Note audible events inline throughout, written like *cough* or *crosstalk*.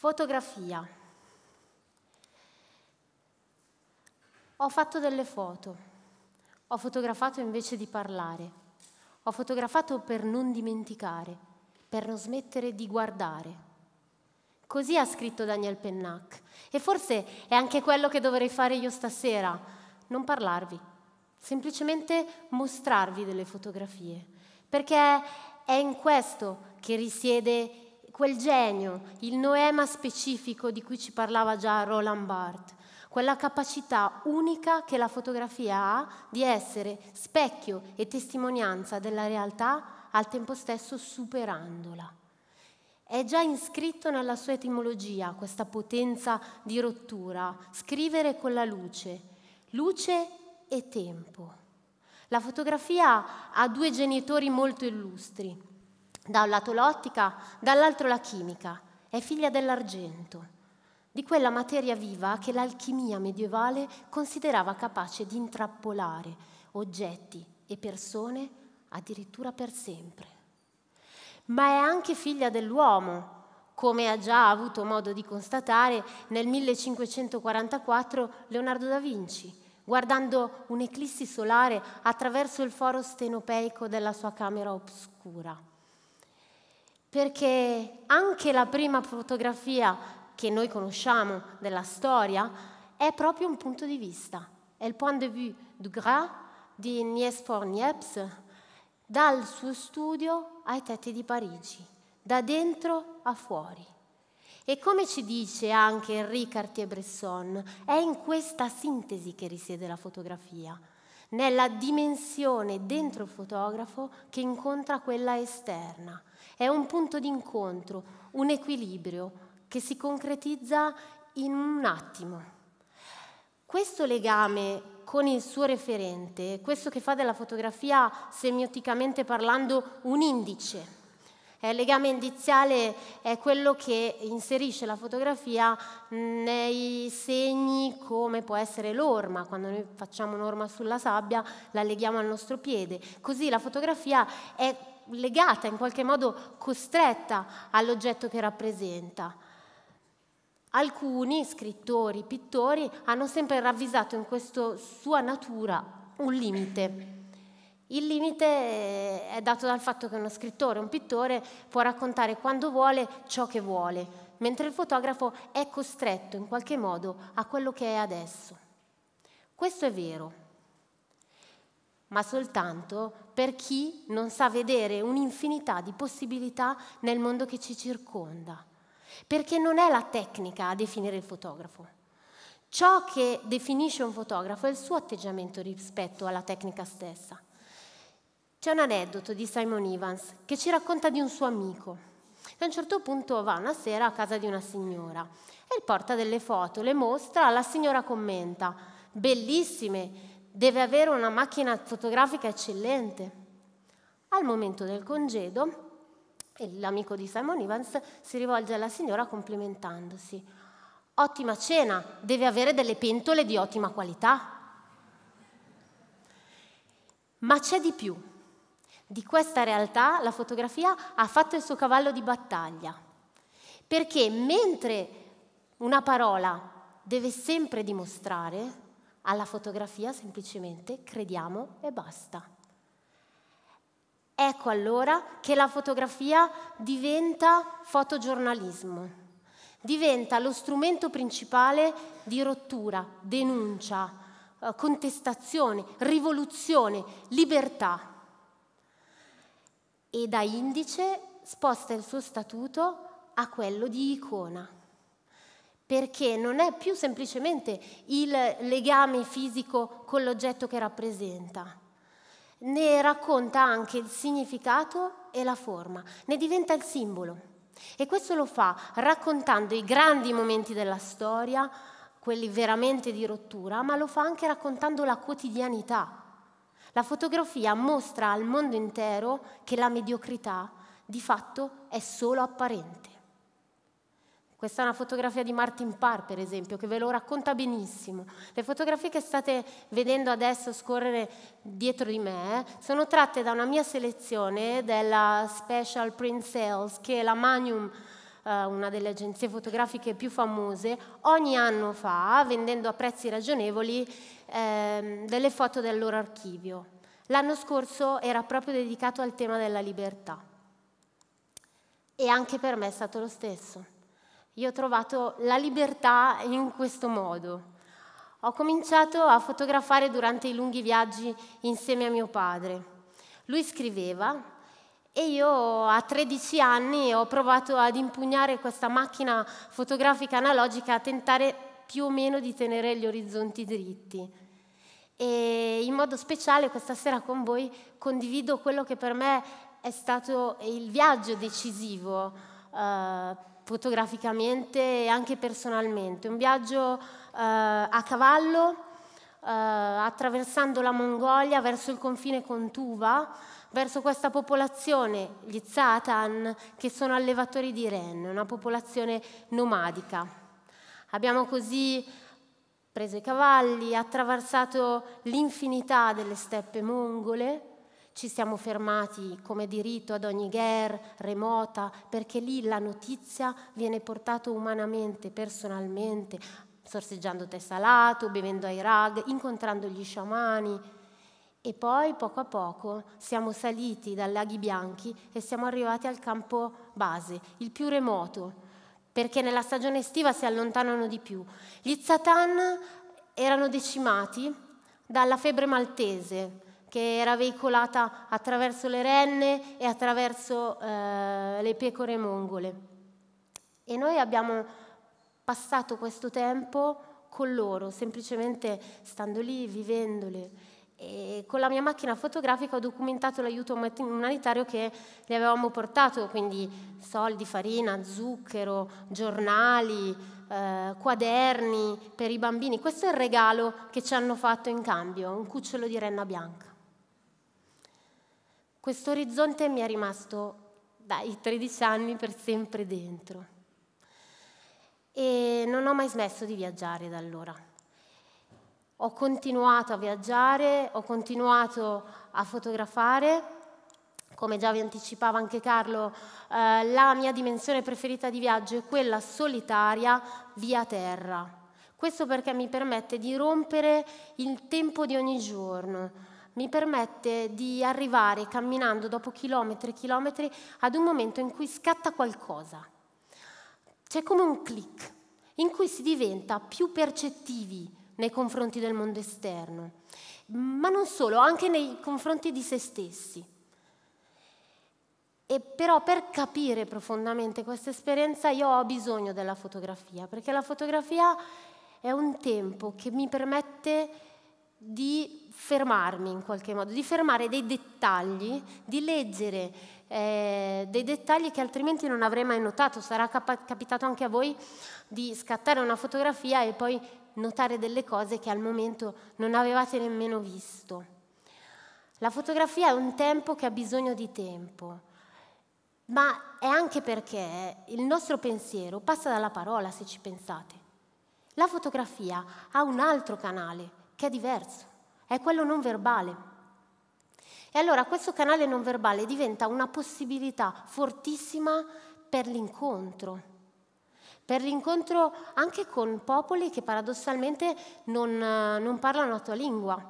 Fotografia. Ho fatto delle foto, ho fotografato invece di parlare, ho fotografato per non dimenticare, per non smettere di guardare. Così ha scritto Daniel Pennac e forse è anche quello che dovrei fare io stasera, non parlarvi, semplicemente mostrarvi delle fotografie, perché è in questo che risiede il quel genio, il noema specifico di cui ci parlava già Roland Barthes, quella capacità unica che la fotografia ha di essere specchio e testimonianza della realtà al tempo stesso superandola. È già iscritto nella sua etimologia questa potenza di rottura, scrivere con la luce, luce e tempo. La fotografia ha due genitori molto illustri, da un lato l'ottica, dall'altro la chimica, è figlia dell'argento, di quella materia viva che l'alchimia medievale considerava capace di intrappolare oggetti e persone addirittura per sempre. Ma è anche figlia dell'uomo, come ha già avuto modo di constatare nel 1544 Leonardo da Vinci, guardando un'eclissi solare attraverso il foro stenopeico della sua camera oscura perché anche la prima fotografia che noi conosciamo della storia è proprio un punto di vista, è il point de vue du Gras di Nies Fornieps dal suo studio ai tetti di Parigi, da dentro a fuori. E come ci dice anche Henri Cartier-Bresson, è in questa sintesi che risiede la fotografia nella dimensione dentro il fotografo che incontra quella esterna. È un punto d'incontro, un equilibrio che si concretizza in un attimo. Questo legame con il suo referente, questo che fa della fotografia semioticamente parlando un indice, il eh, legame indiziale è quello che inserisce la fotografia nei segni come può essere l'orma, quando noi facciamo un'orma sulla sabbia la leghiamo al nostro piede, così la fotografia è legata, in qualche modo costretta all'oggetto che rappresenta. Alcuni scrittori, pittori hanno sempre ravvisato in questa sua natura un limite il limite eh, è dato dal fatto che uno scrittore, un pittore può raccontare quando vuole ciò che vuole, mentre il fotografo è costretto in qualche modo a quello che è adesso. Questo è vero, ma soltanto per chi non sa vedere un'infinità di possibilità nel mondo che ci circonda, perché non è la tecnica a definire il fotografo. Ciò che definisce un fotografo è il suo atteggiamento rispetto alla tecnica stessa. C'è un aneddoto di Simon Evans che ci racconta di un suo amico a un certo punto va una sera a casa di una signora e porta delle foto, le mostra, la signora commenta, bellissime, deve avere una macchina fotografica eccellente. Al momento del congedo, l'amico di Simon Evans si rivolge alla signora complimentandosi. Ottima cena, deve avere delle pentole di ottima qualità. Ma c'è di più. Di questa realtà la fotografia ha fatto il suo cavallo di battaglia, perché mentre una parola deve sempre dimostrare, alla fotografia semplicemente crediamo e basta. Ecco allora che la fotografia diventa fotogiornalismo, diventa lo strumento principale di rottura, denuncia, eh, contestazione, rivoluzione, libertà e da indice sposta il suo statuto a quello di icona, perché non è più semplicemente il legame fisico con l'oggetto che rappresenta, ne racconta anche il significato e la forma, ne diventa il simbolo. E questo lo fa raccontando i grandi momenti della storia, quelli veramente di rottura, ma lo fa anche raccontando la quotidianità, la fotografia mostra al mondo intero che la mediocrità di fatto è solo apparente. Questa è una fotografia di Martin Parr, per esempio, che ve lo racconta benissimo. Le fotografie che state vedendo adesso scorrere dietro di me eh, sono tratte da una mia selezione della Special Print Sales, che la Magnum eh, una delle agenzie fotografiche più famose, ogni anno fa, vendendo a prezzi ragionevoli, Ehm, delle foto del loro archivio. L'anno scorso era proprio dedicato al tema della libertà e anche per me è stato lo stesso. Io ho trovato la libertà in questo modo. Ho cominciato a fotografare durante i lunghi viaggi insieme a mio padre. Lui scriveva e io a 13 anni ho provato ad impugnare questa macchina fotografica analogica a tentare più o meno di tenere gli orizzonti dritti. E in modo speciale questa sera con voi condivido quello che per me è stato il viaggio decisivo, eh, fotograficamente e anche personalmente. Un viaggio eh, a cavallo, eh, attraversando la Mongolia verso il confine con Tuva, verso questa popolazione, gli Zatan, che sono allevatori di renne, una popolazione nomadica. Abbiamo così preso i cavalli, attraversato l'infinità delle steppe mongole, ci siamo fermati come diritto ad ogni guerra remota, perché lì la notizia viene portata umanamente, personalmente, sorseggiando tè salato, bevendo ai rag, incontrando gli sciamani. E poi poco a poco siamo saliti dai laghi bianchi e siamo arrivati al campo base, il più remoto, perché nella stagione estiva si allontanano di più. Gli Zatan erano decimati dalla febbre maltese che era veicolata attraverso le renne e attraverso eh, le pecore mongole. E noi abbiamo passato questo tempo con loro, semplicemente stando lì, vivendole e con la mia macchina fotografica ho documentato l'aiuto umanitario che gli avevamo portato, quindi soldi, farina, zucchero, giornali, eh, quaderni per i bambini. Questo è il regalo che ci hanno fatto in cambio, un cucciolo di renna bianca. Questo orizzonte mi è rimasto dai 13 anni per sempre dentro e non ho mai smesso di viaggiare da allora ho continuato a viaggiare, ho continuato a fotografare. Come già vi anticipava anche Carlo, eh, la mia dimensione preferita di viaggio è quella solitaria via terra. Questo perché mi permette di rompere il tempo di ogni giorno, mi permette di arrivare camminando dopo chilometri e chilometri ad un momento in cui scatta qualcosa. C'è come un click in cui si diventa più percettivi, nei confronti del mondo esterno, ma non solo, anche nei confronti di se stessi. E però per capire profondamente questa esperienza io ho bisogno della fotografia, perché la fotografia è un tempo che mi permette di fermarmi in qualche modo, di fermare dei dettagli, di leggere eh, dei dettagli che altrimenti non avrei mai notato. Sarà cap- capitato anche a voi di scattare una fotografia e poi notare delle cose che al momento non avevate nemmeno visto. La fotografia è un tempo che ha bisogno di tempo, ma è anche perché il nostro pensiero passa dalla parola, se ci pensate. La fotografia ha un altro canale che è diverso, è quello non verbale. E allora questo canale non verbale diventa una possibilità fortissima per l'incontro per l'incontro anche con popoli che paradossalmente non, non parlano la tua lingua.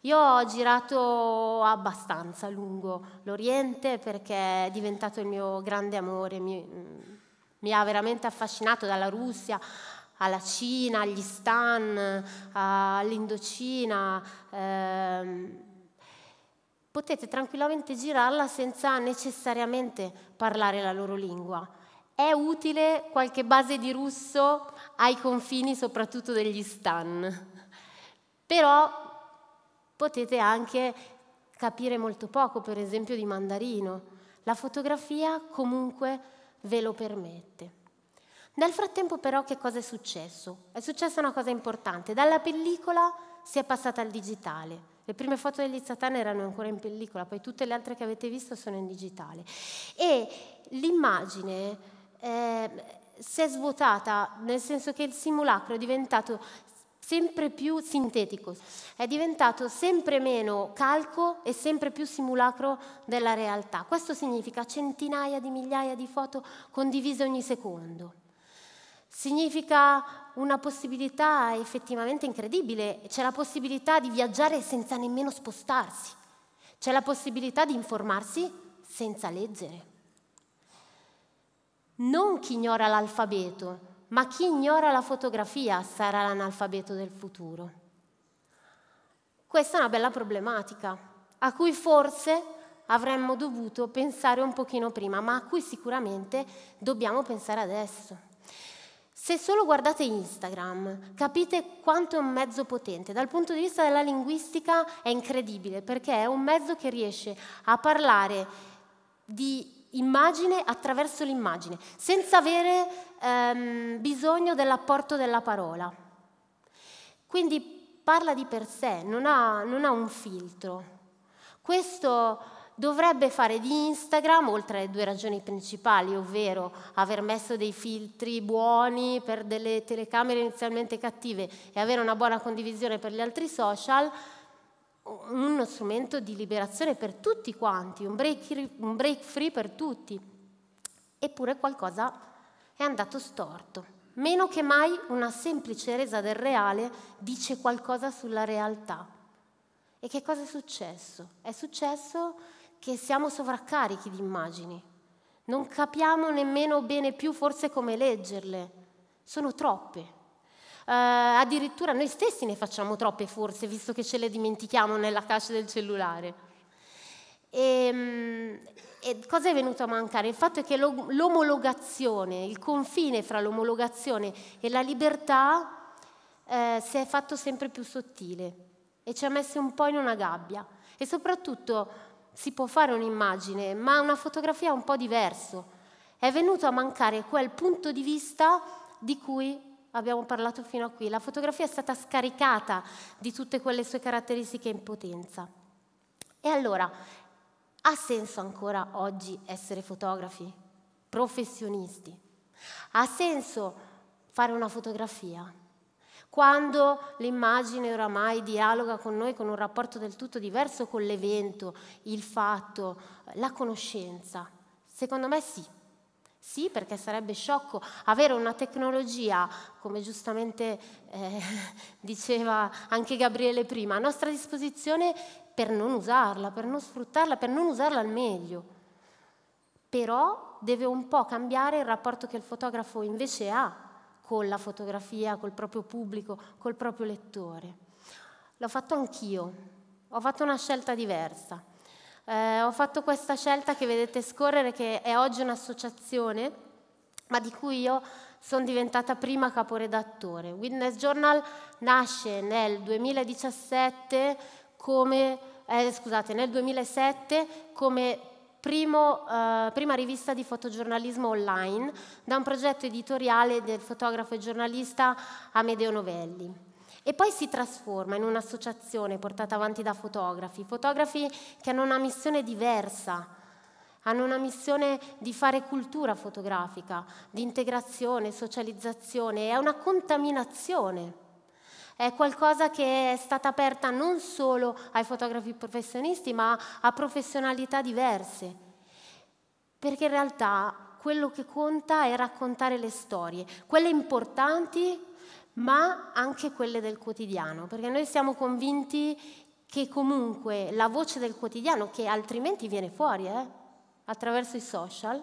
Io ho girato abbastanza lungo l'Oriente perché è diventato il mio grande amore, mi, mi ha veramente affascinato dalla Russia alla Cina, agli Stan, all'Indocina. Eh, potete tranquillamente girarla senza necessariamente parlare la loro lingua è utile qualche base di russo ai confini soprattutto degli stan, però potete anche capire molto poco, per esempio, di mandarino. La fotografia comunque ve lo permette. Nel frattempo però che cosa è successo? È successa una cosa importante, dalla pellicola si è passata al digitale. Le prime foto degli Zatan erano ancora in pellicola, poi tutte le altre che avete visto sono in digitale. E l'immagine eh, si è svuotata, nel senso che il simulacro è diventato sempre più sintetico, è diventato sempre meno calco e sempre più simulacro della realtà. Questo significa centinaia di migliaia di foto condivise ogni secondo. Significa una possibilità effettivamente incredibile, c'è la possibilità di viaggiare senza nemmeno spostarsi, c'è la possibilità di informarsi senza leggere. Non chi ignora l'alfabeto, ma chi ignora la fotografia sarà l'analfabeto del futuro. Questa è una bella problematica, a cui forse avremmo dovuto pensare un pochino prima, ma a cui sicuramente dobbiamo pensare adesso. Se solo guardate Instagram, capite quanto è un mezzo potente. Dal punto di vista della linguistica è incredibile, perché è un mezzo che riesce a parlare di immagine attraverso l'immagine, senza avere ehm, bisogno dell'apporto della parola. Quindi parla di per sé, non ha, non ha un filtro. Questo dovrebbe fare di Instagram, oltre alle due ragioni principali, ovvero aver messo dei filtri buoni per delle telecamere inizialmente cattive e avere una buona condivisione per gli altri social, uno strumento di liberazione per tutti quanti, un break, un break free per tutti. Eppure qualcosa è andato storto. Meno che mai una semplice resa del reale dice qualcosa sulla realtà. E che cosa è successo? È successo che siamo sovraccarichi di immagini. Non capiamo nemmeno bene più forse come leggerle. Sono troppe. Uh, addirittura noi stessi ne facciamo troppe forse, visto che ce le dimentichiamo nella caccia del cellulare. E, ehm, e cosa è venuto a mancare? Il fatto è che l'omologazione, il confine fra l'omologazione e la libertà eh, si è fatto sempre più sottile e ci ha messo un po' in una gabbia. E soprattutto si può fare un'immagine, ma una fotografia un po' diverso. È venuto a mancare quel punto di vista di cui abbiamo parlato fino a qui. La fotografia è stata scaricata di tutte quelle sue caratteristiche in potenza. E allora, ha senso ancora oggi essere fotografi, professionisti? Ha senso fare una fotografia? Quando l'immagine oramai dialoga con noi con un rapporto del tutto diverso con l'evento, il fatto, la conoscenza? Secondo me sì, sì, perché sarebbe sciocco avere una tecnologia, come giustamente eh, *laughs* diceva anche Gabriele prima, a nostra disposizione per non usarla, per non sfruttarla, per non usarla al meglio. Però deve un po' cambiare il rapporto che il fotografo invece ha con la fotografia, col proprio pubblico, col proprio lettore. L'ho fatto anch'io, ho fatto una scelta diversa. Eh, ho fatto questa scelta che vedete scorrere, che è oggi un'associazione, ma di cui io sono diventata prima caporedattore. Witness Journal nasce nel 2017 come, eh, scusate, nel 2007 come primo, eh, prima rivista di fotogiornalismo online da un progetto editoriale del fotografo e giornalista Amedeo Novelli e poi si trasforma in un'associazione portata avanti da fotografi, fotografi che hanno una missione diversa, hanno una missione di fare cultura fotografica, di integrazione, socializzazione, è una contaminazione. È qualcosa che è stata aperta non solo ai fotografi professionisti, ma a professionalità diverse. Perché in realtà quello che conta è raccontare le storie, quelle importanti ma anche quelle del quotidiano, perché noi siamo convinti che comunque la voce del quotidiano, che altrimenti viene fuori eh, attraverso i social,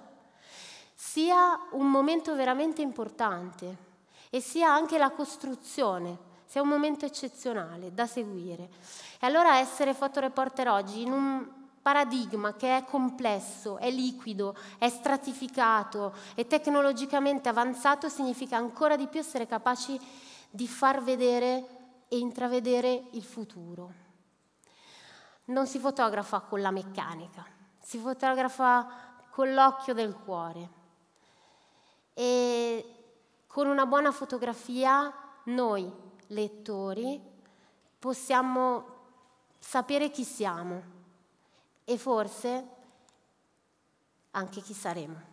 sia un momento veramente importante e sia anche la costruzione, sia un momento eccezionale da seguire. E allora essere fotoreporter oggi in un paradigma che è complesso, è liquido, è stratificato, è tecnologicamente avanzato, significa ancora di più essere capaci di far vedere e intravedere il futuro. Non si fotografa con la meccanica, si fotografa con l'occhio del cuore. E con una buona fotografia noi, lettori, possiamo sapere chi siamo, e forse anche chi saremo.